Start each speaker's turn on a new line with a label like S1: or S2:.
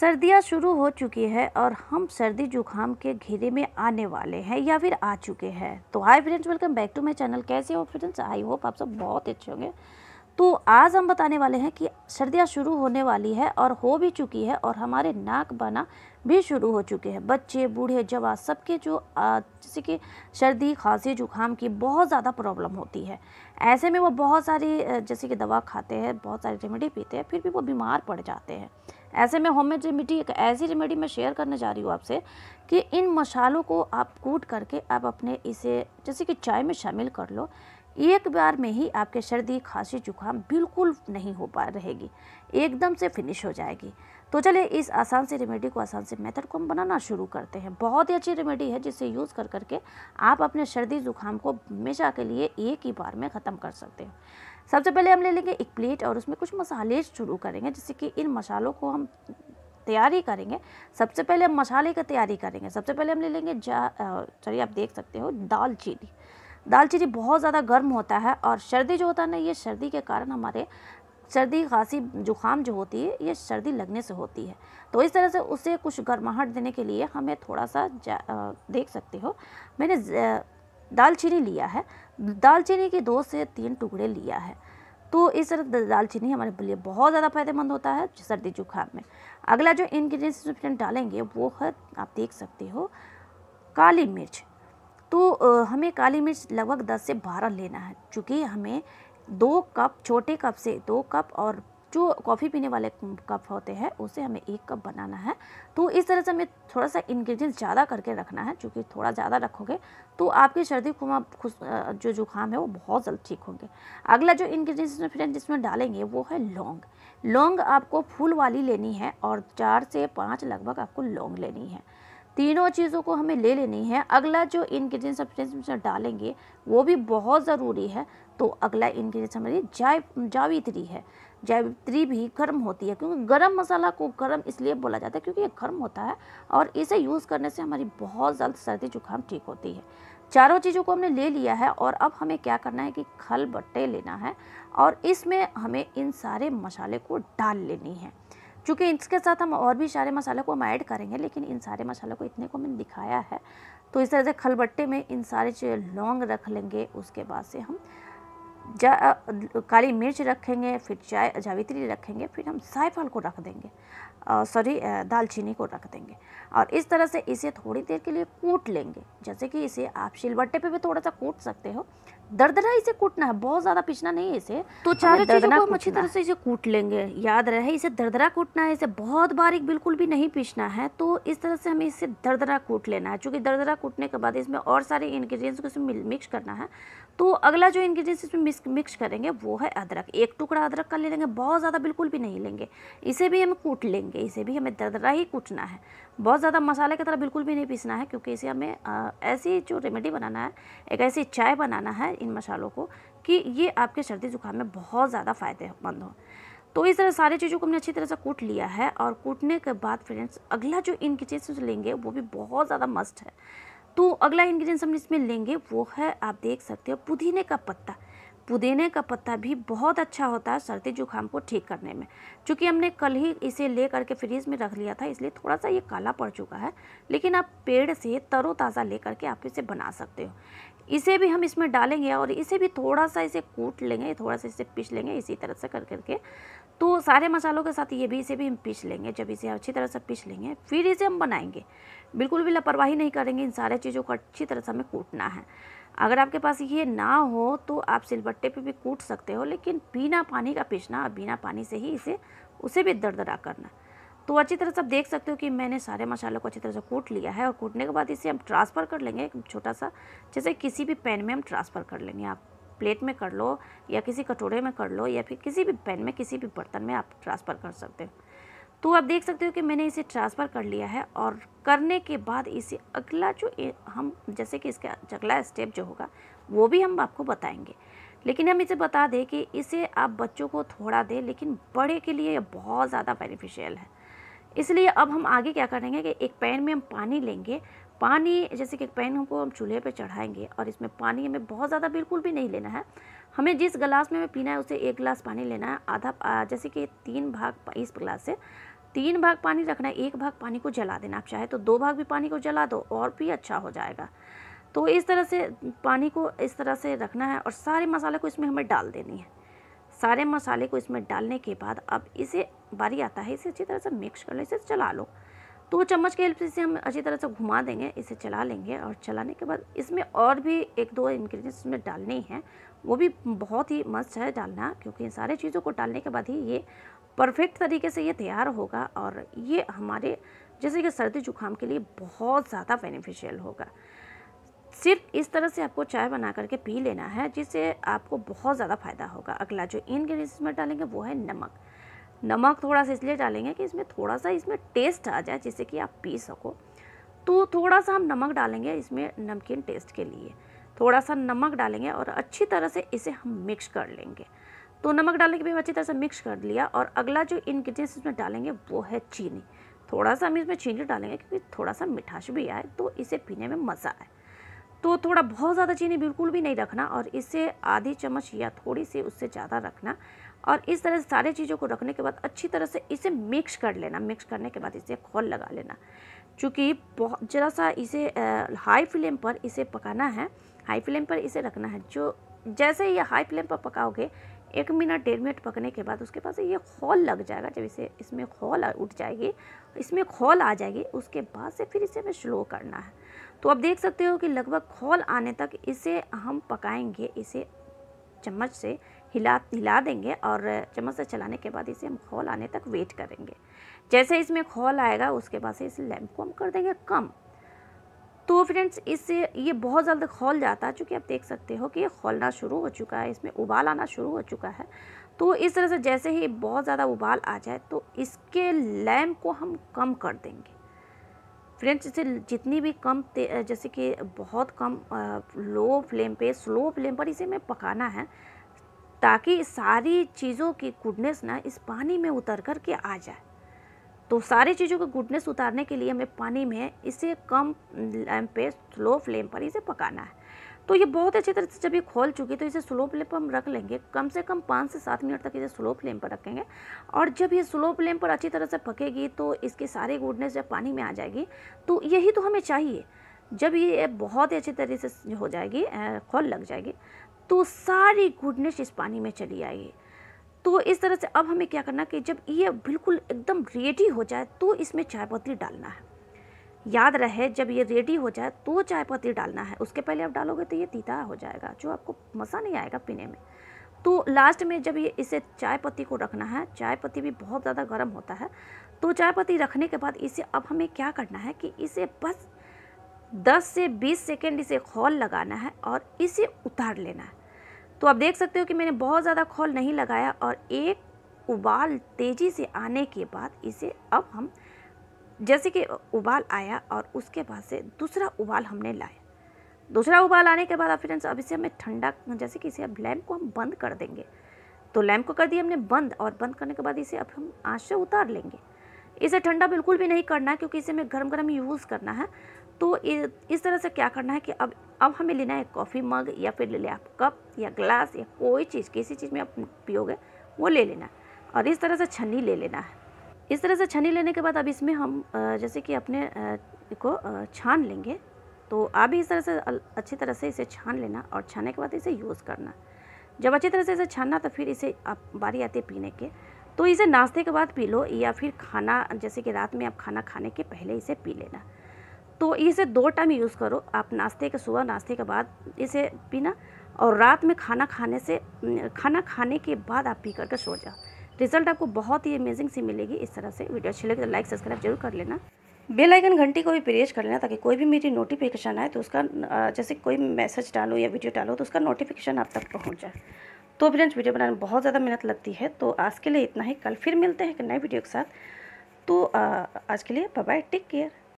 S1: सर्दियाँ शुरू हो चुकी है और हम सर्दी जुकाम के घेरे में आने वाले हैं या फिर आ चुके हैं तो hi friends welcome back to my channel कैसे हो फ्रेंड्स आई होप आप सब बहुत अच्छे होंगे तो आज हम बताने वाले हैं कि सर्दियाँ शुरू होने वाली है और हो भी चुकी है और हमारे नाक बना भी शुरू हो चुके हैं बच्चे बूढ़े जवा सबके जो जैसे कि सर्दी खांसी जुकाम की बहुत ज़्यादा प्रॉब्लम होती है ऐसे में वो बहुत सारी जैसे कि दवा खाते हैं बहुत सारी रेमेडी पीते हैं फिर भी वो बीमार पड़ जाते हैं ऐसे में होम मेड रेमेडी एक ऐसी रेमेडी मैं शेयर करने जा रही हूँ आपसे कि इन मसालों को आप कूट करके आप अपने इसे जैसे कि चाय में शामिल कर लो एक बार में ही आपके सर्दी खांसी जुकाम बिल्कुल नहीं हो पा रहेगी एकदम से फिनिश हो जाएगी तो चलिए इस आसान से रेमेडी को आसान से मेथड को हम बनाना शुरू करते हैं बहुत ही अच्छी रेमेडी है जिसे यूज़ कर करके आप अपने सर्दी जुकाम को हमेशा के लिए एक ही बार में ख़त्म कर सकते हैं सबसे पहले हम ले लेंगे एक प्लेट और उसमें कुछ मसाले शुरू करेंगे जैसे कि इन मसालों को हम तैयारी करेंगे सबसे पहले हम मसाले की तैयारी करेंगे सबसे पहले हम ले लेंगे जा चलिए आप देख सकते हो दालचीनी दालचीनी बहुत ज़्यादा गर्म होता है और सर्दी जो होता है ना ये सर्दी के कारण हमारे सर्दी खांसी जुकाम जो होती है ये सर्दी लगने से होती है तो इस तरह से उसे कुछ गर्माहट देने के लिए हमें थोड़ा सा देख सकते हो मैंने दालचीनी लिया है दालचीनी के दो से तीन टुकड़े लिया है तो इस तरह दालचीनी हमारे लिए बहुत ज़्यादा फायदेमंद होता है सर्दी जुकाम में अगला जो इन्ग्रीडियंट्स डालेंगे वो है आप देख सकते हो काली मिर्च तो हमें काली मिर्च लगभग 10 से 12 लेना है चूँकि हमें दो कप छोटे कप से दो कप और जो कॉफ़ी पीने वाले कप होते हैं उसे हमें एक कप बनाना है तो इस तरह से हमें थोड़ा सा इंग्रेडिएंट्स ज़्यादा करके रखना है क्योंकि थोड़ा ज़्यादा रखोगे तो आपके सर्दी खुमा खुश जो जुकाम है वो बहुत जल्द ठीक होंगे अगला जो इंग्रेडिएंट्स में फ्रेंड जिसमें डालेंगे वो है लौंग लौंग आपको फूल वाली लेनी है और चार से पाँच लगभग आपको लौंग लेनी है तीनों चीज़ों को हमें ले लेनी है अगला जो इनग्रीडियंट सब्सटेंस डालेंगे वो भी बहुत ज़रूरी है तो अगला इनग्रीडियंट हमारी जाय जावित्री है जावित्री भी गर्म होती है क्योंकि गर्म मसाला को गर्म इसलिए बोला जाता है क्योंकि ये गर्म होता है और इसे यूज़ करने से हमारी बहुत जल्द सर्दी जुकाम ठीक होती है चारों चीज़ों को हमने ले लिया है और अब हमें क्या करना है कि खल बट्टे लेना है और इसमें हमें इन सारे मसाले को डाल लेनी है चूँकि इसके साथ हम और भी सारे मसालों को हम ऐड करेंगे लेकिन इन सारे मसालों को इतने को मैंने दिखाया है तो इस तरह से खलबट्टे में इन सारे चीज़ लौंग रख लेंगे उसके बाद से हम जा काली मिर्च रखेंगे फिर चाय जावित्री रखेंगे फिर हम सायफल को रख देंगे सॉरी दालचीनी को रख देंगे और इस तरह से इसे थोड़ी देर के लिए कूट लेंगे जैसे कि इसे आप शिलबट्टे पे भी थोड़ा सा कूट सकते हो दरदरा इसे कूटना है बहुत ज़्यादा पिछना नहीं है इसे तो चारों दरदरा को अच्छी तरह से इसे कूट लेंगे याद रहे इसे दरदरा कूटना है इसे बहुत बारीक बिल्कुल भी नहीं पिछना है तो इस तरह से हमें इसे दरदरा कूट लेना है चूँकि दरदरा कूटने के बाद इसमें और सारे इन्ग्रीडियंट्स को इसमें मिक्स करना है तो अगला जो इन्ग्रीडियंट्स इसमें मिक्स करेंगे वो है अदरक एक टुकड़ा अदरक का ले लेंगे बहुत ज़्यादा बिल्कुल भी नहीं लेंगे इसे भी हम कूट लेंगे पीसेंगे इसे भी हमें दरदरा ही कूटना है बहुत ज़्यादा मसाले की तरह बिल्कुल भी नहीं पीसना है क्योंकि इसे हमें आ, ऐसी जो रेमेडी बनाना है एक ऐसी चाय बनाना है इन मसालों को कि ये आपके सर्दी जुकाम में बहुत ज़्यादा फ़ायदेमंद हो तो इस तरह सारी चीज़ों को हमने अच्छी तरह से कूट लिया है और कूटने के बाद फ्रेंड्स अगला जो इन्ग्रीडियंट्स लेंगे वो भी बहुत ज़्यादा मस्त है तो अगला इन्ग्रीडियंट्स हम इसमें लेंगे वो है आप देख सकते हो पुदीने का पत्ता पुदीने का पत्ता भी बहुत अच्छा होता है सर्दी जुकाम को ठीक करने में क्योंकि हमने कल ही इसे ले करके फ्रीज में रख लिया था इसलिए थोड़ा सा ये काला पड़ चुका है लेकिन आप पेड़ से तरोताज़ा ले करके आप इसे बना सकते हो इसे भी हम इसमें डालेंगे और इसे भी थोड़ा सा इसे कूट लेंगे थोड़ा सा इसे पीस लेंगे इसी तरह से कर करके तो सारे मसालों के साथ ये भी इसे भी हम पीस लेंगे जब इसे अच्छी तरह से पीस लेंगे फिर इसे हम बनाएंगे बिल्कुल भी लापरवाही नहीं करेंगे इन सारे चीज़ों को अच्छी तरह से हमें कूटना है अगर आपके पास ये ना हो तो आप सिलबट्टे पे भी कूट सकते हो लेकिन बिना पानी का पीसना और बिना पानी से ही इसे उसे भी दर्दरा करना तो अच्छी तरह से आप देख सकते हो कि मैंने सारे मसालों को अच्छी तरह से कूट लिया है और कूटने के बाद इसे हम ट्रांसफ़र कर लेंगे एक छोटा सा जैसे किसी भी पैन में हम ट्रांसफ़र कर लेंगे आप प्लेट में कर लो या किसी कटोरे में कर लो या फिर किसी भी पैन में किसी भी बर्तन में आप ट्रांसफ़र कर सकते हो तो आप देख सकते हो कि मैंने इसे ट्रांसफ़र कर लिया है और करने के बाद इसे अगला जो हम जैसे कि इसका अगला स्टेप जो होगा वो भी हम आपको बताएंगे लेकिन हम इसे बता दें कि इसे आप बच्चों को थोड़ा दें लेकिन बड़े के लिए बहुत ज़्यादा बेनिफिशियल है इसलिए अब हम आगे क्या करेंगे कि एक पैन में हम पानी लेंगे पानी जैसे कि पैन हमको हम चूल्हे पर चढ़ाएंगे और इसमें पानी हमें बहुत ज़्यादा बिल्कुल भी नहीं लेना है हमें जिस गिलास में हमें पीना है उसे एक गिलास पानी लेना है आधा जैसे कि तीन भाग इस गिलास से तीन भाग पानी रखना है एक भाग पानी को जला देना आप चाहे तो दो भाग भी पानी को जला दो और भी अच्छा हो जाएगा तो इस तरह से पानी को इस तरह से रखना है और सारे मसाले को इसमें हमें डाल देनी है सारे मसाले को इसमें डालने के बाद अब इसे बारी आता है इसे अच्छी तरह से मिक्स कर लो इसे चला लो तो चम्मच के हेल्प से इसे हम अच्छी तरह से घुमा देंगे इसे चला लेंगे और चलाने के बाद इसमें और भी एक दो इन्ग्रीडियंट्स इसमें डालने हैं वो भी बहुत ही मस्त है डालना क्योंकि इन सारे चीज़ों को डालने के बाद ही ये परफेक्ट तरीके से ये तैयार होगा और ये हमारे जैसे कि सर्दी जुकाम के लिए बहुत ज़्यादा बेनिफिशियल होगा सिर्फ इस तरह से आपको चाय बना करके पी लेना है जिससे आपको बहुत ज़्यादा फ़ायदा होगा अगला जो इनग्रीडियंट इसमें डालेंगे वो है नमक नमक थोड़ा सा इसलिए डालेंगे कि इसमें थोड़ा सा इसमें टेस्ट आ जाए जिससे कि आप पी सको तो थोड़ा सा हम नमक डालेंगे इसमें नमकीन टेस्ट के लिए थोड़ा सा नमक डालेंगे और अच्छी तरह से इसे हम मिक्स कर लेंगे तो नमक डालने के बाद अच्छी तरह से मिक्स कर लिया और अगला जो इन्ग्रीडियंट्स इसमें डालेंगे वो है चीनी थोड़ा सा हम इसमें चीनी डालेंगे क्योंकि थोड़ा सा मिठास भी आए तो इसे पीने में मज़ा आए तो थोड़ा बहुत ज़्यादा चीनी बिल्कुल भी नहीं रखना और इससे आधी चम्मच या थोड़ी सी उससे ज़्यादा रखना और इस तरह से सारे चीज़ों को रखने के बाद अच्छी तरह से इसे मिक्स कर लेना मिक्स करने के बाद इसे खोल लगा लेना चूँकि बहुत ज़रा सा इसे आ, हाई फ्लेम पर इसे पकाना है हाई फ्लेम पर इसे रखना है जो जैसे ये हाई फ्लेम पर पकाओगे एक मिनट डेढ़ मिनट पकने के बाद उसके पास ये खोल लग जाएगा जब इसे इसमें खोल उठ जाएगी इसमें खोल आ जाएगी उसके बाद से फिर इसे हमें स्लो करना है तो आप देख सकते हो कि लगभग खोल आने तक इसे हम पकाएंगे इसे चम्मच से हिला हिला देंगे और चम्मच से चलाने के बाद इसे हम खोल आने तक वेट करेंगे जैसे इसमें खोल आएगा उसके बाद से इस लैम्प को हम कर देंगे कम तो फ्रेंड्स इससे ये बहुत जल्द खोल जाता है चूँकि आप देख सकते हो कि ये खोलना शुरू हो चुका है इसमें उबाल आना शुरू हो चुका है तो इस तरह से जैसे ही बहुत ज़्यादा उबाल आ जाए तो इसके लैम्प को हम कम कर देंगे फ्रेंड्स इसे जितनी भी कम जैसे कि बहुत कम लो फ्लेम पे स्लो फ्लेम पर इसे हमें पकाना है ताकि सारी चीज़ों की गुडनेस ना इस पानी में उतर कर के आ जाए तो सारी चीज़ों की गुडनेस उतारने के लिए हमें पानी में इसे कम लैम्प पे स्लो फ्लेम पर इसे पकाना है तो ये बहुत अच्छी तरह से जब ये खोल चुकी है तो इसे स्लो फ्लेम पर हम रख लेंगे कम से कम पाँच से सात मिनट तक इसे स्लो फ्लेम पर रखेंगे और जब ये स्लो फ्लेम पर अच्छी तरह से पकेगी तो इसकी सारी गुडनेस जब पानी में आ जाएगी तो यही तो हमें चाहिए जब ये बहुत ही अच्छी तरह से हो जाएगी खोल लग जाएगी तो सारी गुडनेस इस पानी में चली आएगी तो इस तरह से अब हमें क्या करना कि जब ये बिल्कुल एकदम रेडी हो जाए तो इसमें चाय पत्ती डालना है याद रहे जब ये रेडी हो जाए तो चाय पत्ती डालना है उसके पहले आप डालोगे तो ये तीता हो जाएगा जो आपको मज़ा नहीं आएगा पीने में तो लास्ट में जब ये इसे चाय पत्ती को रखना है चाय पत्ती भी बहुत ज़्यादा गर्म होता है तो चाय पत्ती रखने के बाद इसे अब हमें क्या करना है कि इसे बस 10 से 20 सेकेंड इसे खोल लगाना है और इसे उतार लेना है तो आप देख सकते हो कि मैंने बहुत ज़्यादा खोल नहीं लगाया और एक उबाल तेज़ी से आने के बाद इसे अब हम जैसे कि उबाल आया और उसके बाद से दूसरा उबाल हमने लाया दूसरा उबाल आने के बाद अब फ्रेंड्स अब इसे हमें ठंडा जैसे कि इसे अब लैम्प को हम बंद कर देंगे तो लैम्प को कर दिया हमने बंद और बंद करने के बाद इसे अब हम आँच से उतार लेंगे इसे ठंडा बिल्कुल भी नहीं करना है क्योंकि इसे हमें गर्म गर्म यूज़ करना है तो इस तरह से क्या करना है कि अब अब हमें लेना है कॉफ़ी मग या फिर ले लें आप कप या ग्लास या कोई चीज़ किसी चीज़ में आप पियोगे वो ले लेना है और इस तरह से छन्नी ले लेना है इस तरह से छनी लेने के बाद अब इसमें हम जैसे कि अपने को छान लेंगे तो आप भी इस तरह से अच्छी तरह से इसे छान लेना और छाने के बाद इसे यूज़ करना जब अच्छी तरह से इसे छानना तो फिर इसे आप बारी आती पीने के तो इसे नाश्ते के बाद पी लो या फिर खाना जैसे कि रात में आप खाना खाने के पहले इसे पी लेना तो इसे दो टाइम यूज़ करो आप नाश्ते के सुबह नाश्ते के बाद इसे पीना और रात में खाना खाने से खाना खाने के बाद आप पी करके सो जाओ रिजल्ट आपको बहुत ही अमेजिंग सी मिलेगी इस तरह से वीडियो अच्छी लगे तो लाइक सब्सक्राइब जरूर कर लेना बेल आइकन घंटी को भी प्रेस कर लेना ताकि कोई भी मेरी नोटिफिकेशन आए तो उसका जैसे कोई मैसेज डालो या वीडियो डालो तो उसका नोटिफिकेशन आप तक पहुँच जाए तो फ्रेंड्स वीडियो बनाने में बहुत ज़्यादा मेहनत लगती है तो आज के लिए इतना ही कल फिर मिलते हैं एक नए वीडियो के साथ तो आज के लिए बाय टेक केयर